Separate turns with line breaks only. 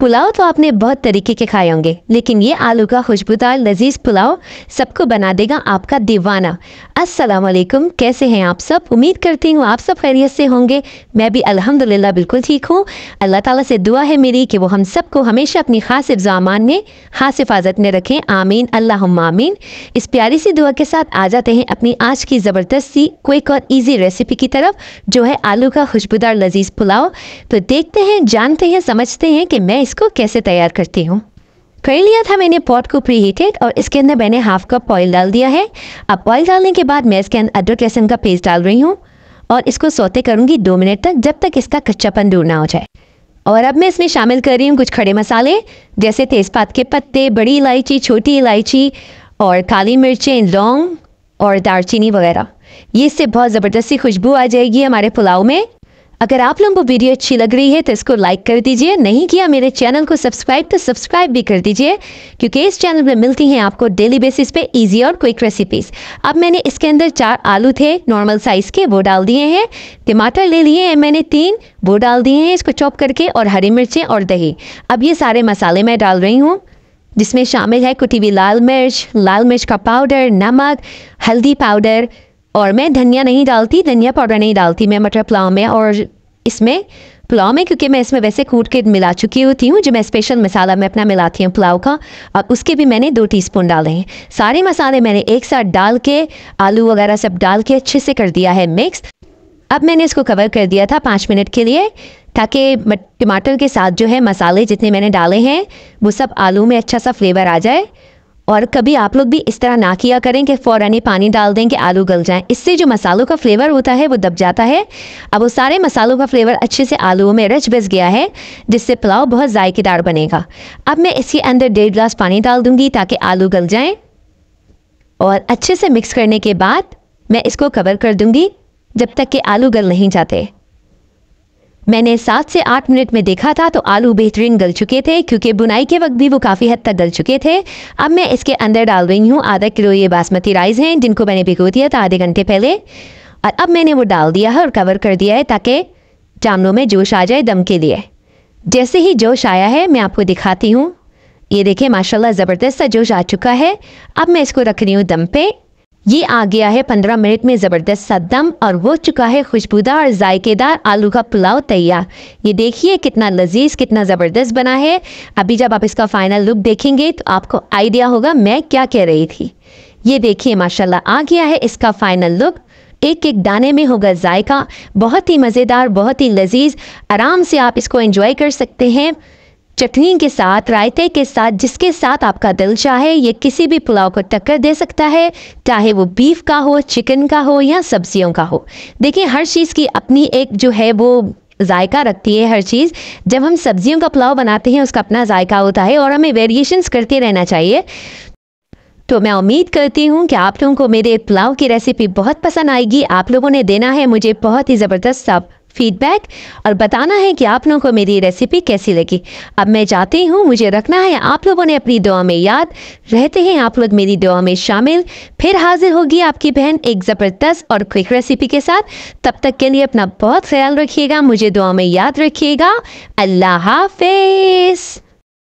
पुलाव तो आपने बहुत तरीके के खाए होंगे लेकिन ये आलू का खुशबूदार लजीज पुलाव सबको बना देगा आपका दीवाना अस्सलाम वालेकुम कैसे हैं आप सब उम्मीद करती हूँ आप सब खैरियत से होंगे मैं भी अल्हम्दुलिल्लाह बिल्कुल ठीक हूँ अल्लाह ताला से दुआ है मेरी कि वो हम सबको हमेशा अपनी खास इफ्जामान में खास हिफाजत में रखें आमीन अल्लाह आमीन इस प्यारी सी दुआ के साथ आ जाते हैं अपनी आज की ज़बरदस्त सी क्विक और ईजी रेसिपी की तरफ जो है आलू का खुशबूदार लजीज पुलाव तो देखते हैं जानते हैं समझते हैं कि मैं इसको कैसे तैयार करती हूँ कर लिया था मैंने पॉट को प्री हीटेड और इसके अंदर मैंने हाफ कप ऑयल डाल दिया है अब ऑयल डालने के बाद मैं इसके अंदर अदरक लहसुन का पेस्ट डाल रही हूँ और इसको सोते करूँगी दो मिनट तक जब तक इसका कच्चापन दूर ना हो जाए और अब मैं इसमें शामिल कर रही हूँ कुछ खड़े मसाले जैसे तेज़पात के पत्ते बड़ी इलायची छोटी इलायची और काली मिर्चें लौंग और दालचीनी वगैरह ये इससे बहुत ज़बरदस्ती खुशबू आ जाएगी हमारे पुलाव में अगर आप लोगों को वीडियो अच्छी लग रही है तो इसको लाइक कर दीजिए नहीं किया मेरे चैनल को सब्सक्राइब तो सब्सक्राइब भी कर दीजिए क्योंकि इस चैनल में मिलती हैं आपको डेली बेसिस पे इजी और क्विक रेसिपीज अब मैंने इसके अंदर चार आलू थे नॉर्मल साइज़ के वो डाल दिए हैं टमाटर ले लिए हैं मैंने तीन वो डाल दिए हैं इसको चॉप करके और हरी मिर्चें और दही अब ये सारे मसाले मैं डाल रही हूँ जिसमें शामिल है कुटी हुई लाल मिर्च लाल मिर्च का पाउडर नमक हल्दी पाउडर और मैं धनिया नहीं डालती धनिया पाउडर नहीं डालती मैं मटर पुलाव में और इसमें पुलाव में क्योंकि मैं इसमें वैसे कूट के मिला चुकी होती हूँ जो मैं स्पेशल मसाला मैं अपना मिलाती हूँ पुलाव का और उसके भी मैंने दो टीस्पून डाले हैं सारे मसाले मैंने एक साथ डाल के आलू वगैरह सब डाल के अच्छे से कर दिया है मिक्स अब मैंने इसको कवर कर दिया था पाँच मिनट के लिए ताकि टमाटर के साथ जो है मसाले जितने मैंने डाले हैं वो सब आलू में अच्छा सा फ्लेवर आ जाए और कभी आप लोग भी इस तरह ना किया करें कि फ़ौरन ही पानी डाल दें कि आलू गल जाएं इससे जो मसालों का फ्लेवर होता है वो दब जाता है अब वो सारे मसालों का फ्लेवर अच्छे से आलूओं में रच बस गया है जिससे पुलाव बहुत ज़ायकेदार बनेगा अब मैं इसके अंदर डेढ़ गिलास पानी डाल दूँगी ताकि आलू गल जाएँ और अच्छे से मिक्स करने के बाद मैं इसको कवर कर दूँगी जब तक कि आलू गल नहीं जाते मैंने सात से आठ मिनट में देखा था तो आलू बेहतरीन गल चुके थे क्योंकि बुनाई के वक्त भी वो काफ़ी हद तक गल चुके थे अब मैं इसके अंदर डाल रही हूँ आधा किलो ये बासमती राइस हैं जिनको मैंने भिगो दिया था आधे घंटे पहले और अब मैंने वो डाल दिया है और कवर कर दिया है ताकि चामलों में जोश आ जाए दम के लिए जैसे ही जोश आया है मैं आपको दिखाती हूँ ये देखें माशाल्लाह ज़बरदस्त सा जोश आ चुका है अब मैं इसको रख रही हूँ दम पे ये आ गया है पंद्रह मिनट में ज़बरदस्त सदम और वो चुका है खुशबूदार और जायकेदार आलू का पुलाव तैयार ये देखिए कितना लजीज कितना ज़बरदस्त बना है अभी जब आप इसका फाइनल लुक देखेंगे तो आपको आइडिया होगा मैं क्या कह रही थी ये देखिए माशाल्लाह आ गया है इसका फाइनल लुक एक एक दाने में होगा जायका बहुत ही मज़ेदार बहुत ही लजीज आराम से आप इसको एंजॉय कर सकते हैं चटनी के साथ रायते के साथ जिसके साथ आपका दिल चाहे ये किसी भी पुलाव को टक्कर दे सकता है चाहे वो बीफ का हो चिकन का हो या सब्जियों का हो देखिए हर चीज़ की अपनी एक जो है वो जायका रखती है हर चीज़ जब हम सब्जियों का पुलाव बनाते हैं उसका अपना जायका होता है और हमें वेरिएशंस करते रहना चाहिए तो मैं उम्मीद करती हूँ कि आप लोगों को मेरे पुलाव की रेसिपी बहुत पसंद आएगी आप लोगों ने देना है मुझे बहुत ही ज़बरदस्त फीडबैक और बताना है कि आप लोगों को मेरी रेसिपी कैसी लगी अब मैं जाती हूँ मुझे रखना है आप लोगों ने अपनी दुआ में याद रहते हैं आप लोग मेरी दुआ में शामिल फिर हाजिर होगी आपकी बहन एक ज़बरदस्त और क्विक रेसिपी के साथ तब तक के लिए अपना बहुत ख्याल रखिएगा मुझे दुआ में याद रखिएगा अल्लाह हाफिज़